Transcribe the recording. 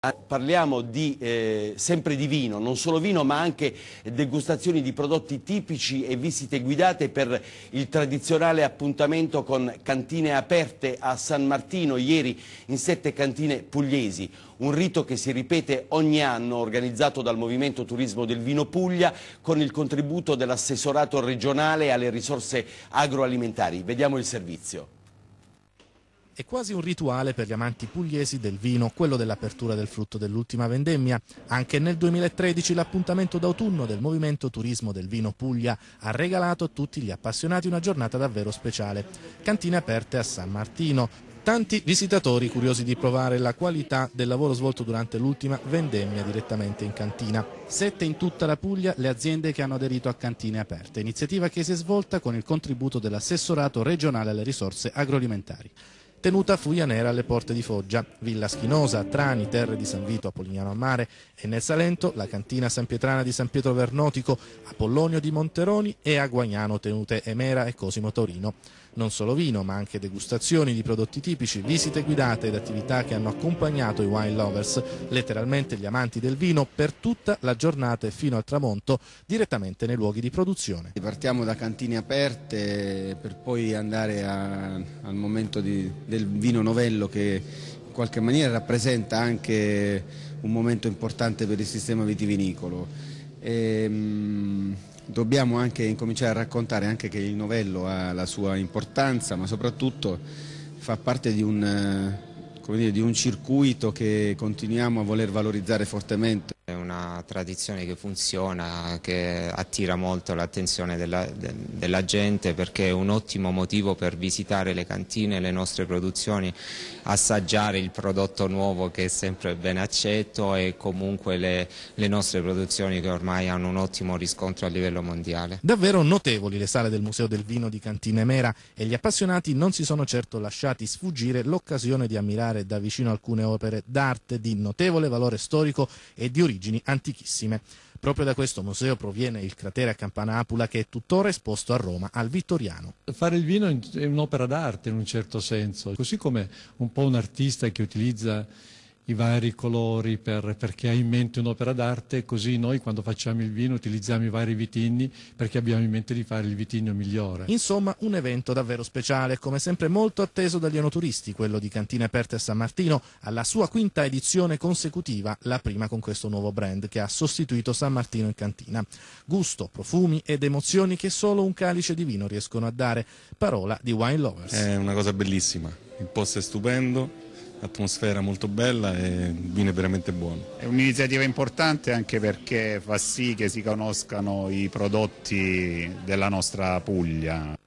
Ah, parliamo di, eh, sempre di vino, non solo vino ma anche degustazioni di prodotti tipici e visite guidate per il tradizionale appuntamento con cantine aperte a San Martino ieri in sette cantine pugliesi. Un rito che si ripete ogni anno organizzato dal Movimento Turismo del Vino Puglia con il contributo dell'assessorato regionale alle risorse agroalimentari. Vediamo il servizio. È quasi un rituale per gli amanti pugliesi del vino, quello dell'apertura del frutto dell'ultima vendemmia. Anche nel 2013 l'appuntamento d'autunno del Movimento Turismo del Vino Puglia ha regalato a tutti gli appassionati una giornata davvero speciale. Cantine aperte a San Martino, tanti visitatori curiosi di provare la qualità del lavoro svolto durante l'ultima vendemmia direttamente in cantina. Sette in tutta la Puglia le aziende che hanno aderito a Cantine Aperte, iniziativa che si è svolta con il contributo dell'assessorato regionale alle risorse agroalimentari tenuta a Fuia Nera alle porte di Foggia, Villa Schinosa, Trani, Terre di San Vito, Apolignano a Mare e nel Salento la cantina San Pietrana di San Pietro Vernotico, Apollonio di Monteroni e Aguagnano tenute Emera e Cosimo Torino. Non solo vino, ma anche degustazioni di prodotti tipici, visite guidate ed attività che hanno accompagnato i wine lovers, letteralmente gli amanti del vino, per tutta la giornata e fino al tramonto direttamente nei luoghi di produzione. Partiamo da cantine aperte per poi andare a, al momento di, del vino novello che in qualche maniera rappresenta anche un momento importante per il sistema vitivinicolo. E, ehm, Ehm, dobbiamo anche incominciare a raccontare anche che il novello ha la sua importanza, ma soprattutto fa parte di un, eh, dire, di un circuito che continuiamo a voler valorizzare fortemente. È una tradizione che funziona, che attira molto l'attenzione della, de, della, gente perché è un ottimo motivo per visitare le cantine, le nostre produzioni, assaggiare il prodotto nuovo che è sempre ben accetto e comunque le, le nostre produzioni che ormai hanno un ottimo riscontro a livello mondiale. Davvero notevoli le sale del Museo del Vino di Cantine Mera e gli appassionati non si sono certo lasciati sfuggire l'occasione di ammirare da vicino alcune opere d'arte di notevole valore storico e di origine origini antichissime. Proprio da questo museo proviene il cratere a Campanapula che è tuttora esposto a Roma, al Vittoriano. Fare il vino è un'opera d'arte in un certo senso, così come un po' un artista che utilizza i vari colori per, perché ha in mente un'opera d'arte, così noi quando facciamo il vino utilizziamo i vari vitigni perché abbiamo in mente di fare il vitigno migliore. Insomma, un evento davvero speciale, come sempre molto atteso dagli enoturisti, quello di Cantine Aperte a San Martino, alla sua quinta edizione consecutiva, la prima con questo nuovo brand che ha sostituito San Martino in cantina. Gusto, profumi ed emozioni che solo un calice di vino riescono a dare. Parola di Wine Lovers. È una cosa bellissima, il posto è stupendo atmosfera molto bella e il vino è veramente buono. È un'iniziativa importante anche perché fa sì che si conoscano i prodotti della nostra Puglia.